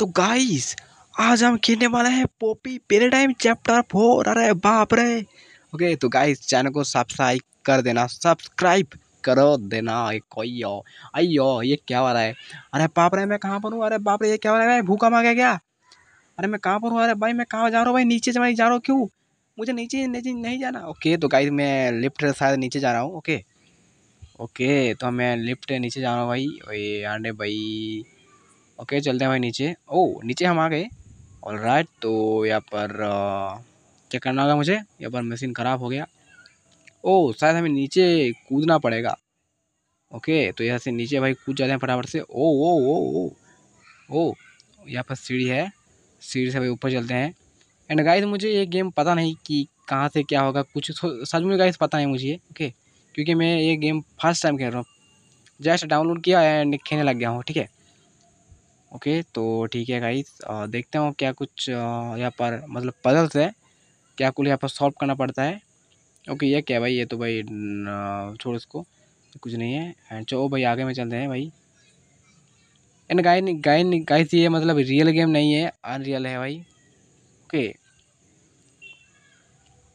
तो गाइस आज हम खेलने वाले हैं पोपी पेराडाइम चैप्टर फोर अरे बाप रे ओके तो गाइस चैनल को सब्सक्राइब कर देना सब्सक्राइब करो देना कोई अयो ये क्या वाला है अरे बाप रे मैं कहाँ पर हूँ अरे बाप रे ये क्या वाला है भाई भूखा मांगा क्या अरे मैं कहाँ पर हूँ अरे भाई मैं कहाँ जा रहा हूँ भाई नीचे जमा जा रहा हूँ क्यों मुझे नीचे नीचे नहीं जाना ओके तो गाइस मैं लिफ्ट शायद नीचे जा रहा हूँ ओके ओके तो मैं लिफ्ट नीचे जा रहा हूँ भाई अरे भाई ओके चलते हैं भाई नीचे ओह नीचे हम आ गए ऑल राइट तो यहाँ पर क्या करना होगा मुझे यहाँ पर मशीन ख़राब हो गया ओह शायद हमें नीचे कूदना पड़ेगा ओके तो यहाँ से नीचे भाई कूद जाते हैं फटाफट से ओ ओ ओ ओ ओ यहाँ पर सीढ़ी है सीढ़ी से भाई ऊपर चलते हैं एंड गाइस मुझे ये गेम पता नहीं कि कहाँ से क्या होगा कुछ तो, सच में गाइस पता नहीं मुझे ओके क्योंकि मैं ये गेम फर्स्ट टाइम खेल रहा हूँ जस्ट डाउनलोड किया एंड खेलने लग गया हूँ ठीक है ओके तो ठीक है गाइस देखते हैं क्या कुछ यहाँ पर मतलब पजल्स है क्या कुल यहाँ पर सॉल्व करना पड़ता है ओके ये क्या भाई ये तो भाई छोड़ इसको कुछ नहीं है एंड चलो भाई आगे में चलते हैं भाई एंड गाय गाय गाइस ये मतलब रियल गेम नहीं है अनरियल है भाई ओके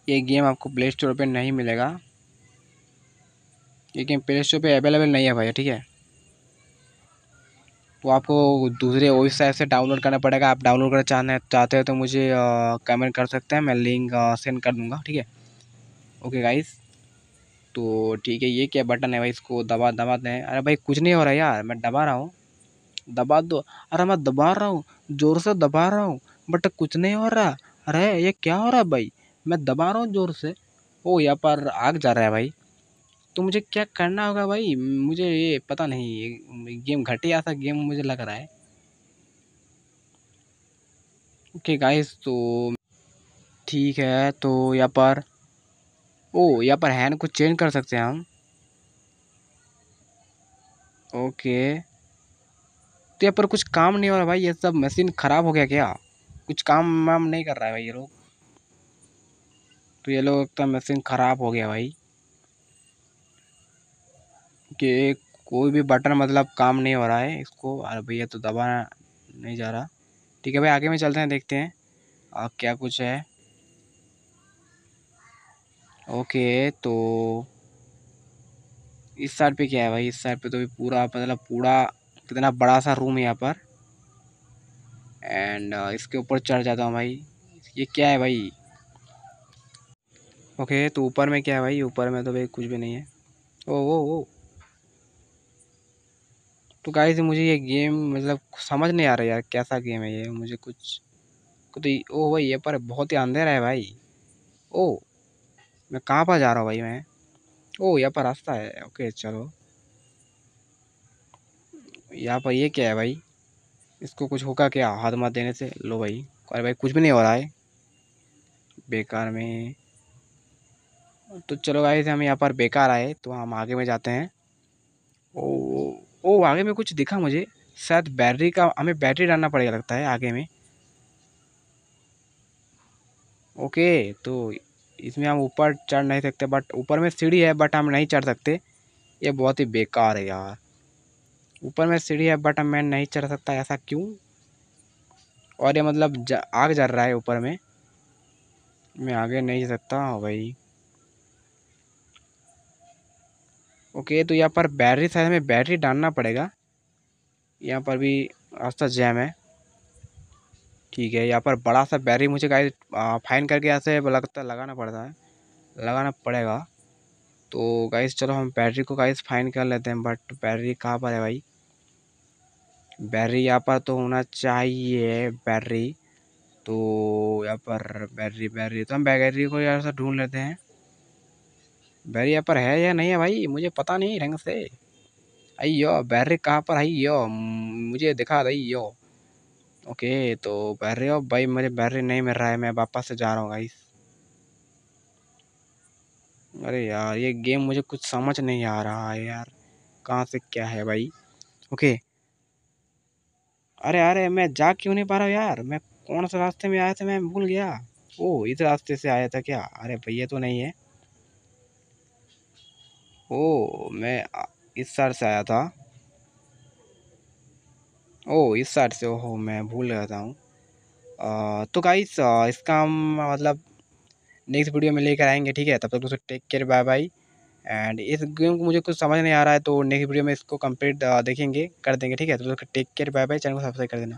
ये गेम आपको प्ले स्टोर पर नहीं मिलेगा ये गेम प्ले स्टोर पर अवेलेबल नहीं है भाई ठीक है वो तो आपको दूसरे वेबसाइट से डाउनलोड करना पड़ेगा आप डाउनलोड करना हैं चाहते हो तो मुझे कमेंट कर सकते हैं मैं लिंक सेंड कर दूँगा ठीक है ओके गाइस तो ठीक है ये क्या बटन है भाई इसको दबा दबा दें अरे भाई कुछ नहीं हो रहा यार मैं दबा रहा हूँ दबा दो अरे मैं दबा रहा हूँ ज़ोर से दबा रहा हूँ बट कुछ नहीं हो रहा अरे ये क्या हो रहा है भाई मैं दबा रहा हूँ ज़ोर से ओ यहाँ पर आग जा रहा है भाई तो मुझे क्या करना होगा भाई मुझे ये पता नहीं ये गेम घटिया था गेम मुझे लग रहा है ओके गाइस तो ठीक है तो यहाँ पर ओ यहाँ पर हैंड को चेंज कर सकते हैं हम ओके तो यहाँ पर कुछ काम नहीं हो रहा भाई ये सब मशीन ख़राब हो गया क्या कुछ काम वाम नहीं कर रहा है भाई ये लोग तो ये लोग तो मशीन ख़राब हो गया भाई कि कोई भी बटन मतलब काम नहीं हो रहा है इसको अरे भैया तो दबाना नहीं जा रहा ठीक है भाई आगे में चलते हैं देखते हैं और क्या कुछ है ओके तो इस साइड पे क्या है भाई इस साइड पे तो भी पूरा मतलब पूरा कितना बड़ा सा रूम है यहाँ पर एंड इसके ऊपर चढ़ जाता हूँ भाई ये क्या है भाई ओके तो ऊपर में क्या है भाई ऊपर में तो भाई कुछ भी नहीं है ओ ओ ओ तो गाइस मुझे ये गेम मतलब समझ नहीं आ रहा यार कैसा गेम है ये मुझे कुछ तो ओ भाई ये पर बहुत ही अंधेरा है भाई ओ मैं कहाँ पर जा रहा हूँ भाई मैं ओ यहाँ पर रास्ता है ओके चलो यहाँ पर ये क्या है भाई इसको कुछ होगा क्या हाथ मत देने से लो भाई अरे भाई कुछ भी नहीं हो रहा है बेकार में तो चलो भाई हम यहाँ पर बेकार आए तो हम आगे में जाते हैं ओ ओ आगे में कुछ दिखा मुझे शायद बैटरी का हमें बैटरी डालना पड़ेगा लगता है आगे में ओके तो इसमें हम ऊपर चढ़ नहीं सकते बट ऊपर में सीढ़ी है बट हम नहीं चढ़ सकते ये बहुत ही बेकार है यार ऊपर में सीढ़ी है बट मैं नहीं चढ़ सकता ऐसा क्यों और ये मतलब जा, आग जल रहा है ऊपर में मैं आगे नहीं जा सकता हाँ भाई ओके तो यहाँ पर बैटरी शायद हमें बैटरी डालना पड़ेगा यहाँ पर भी रास्ता जैम है ठीक है यहाँ पर बड़ा सा बैटरी मुझे गाइस फाइन करके यहाँ से लगता लगाना पड़ता है लगाना पड़ेगा तो गाइस चलो हम बैटरी को गाइस फाइन कर लेते हैं बट बैटरी कहाँ पर है भाई बैटरी यहाँ पर तो होना चाहिए बैटरी तो यहाँ पर बैटरी बैटरी तो हम बैटरी को यहाँ से ढूंढ लेते हैं बैरिया पर है या नहीं है भाई मुझे पता नहीं ढंग से अयो बैरियर कहाँ पर है यो मुझे दिखा रही यो ओके तो बैरियर हो भाई मुझे बैरियर नहीं मिल रहा है मैं वापस से जा रहा हूँ भाई अरे यार ये गेम मुझे कुछ समझ नहीं आ रहा है यार कहाँ से क्या है भाई ओके अरे अरे मैं जा क्यों नहीं पा रहा यार मैं कौन से रास्ते में आया था मैं भूल गया ओ इस रास्ते से आया था क्या अरे भैया तो नहीं है ओ मैं इस साइड से आया था ओ इस साइड से ओहो मैं भूल गया था हूँ तो गाइस इसका हम मतलब नेक्स्ट वीडियो में लेकर आएंगे ठीक है तब तक दोस्तों take care bye bye and इस गेम को मुझे कुछ समझ नहीं आ रहा है तो नेक्स्ट वीडियो में इसको कंप्लीट देखेंगे कर देंगे ठीक है तो दोस्तों take care bye bye channel को सब्सक्राइब कर देना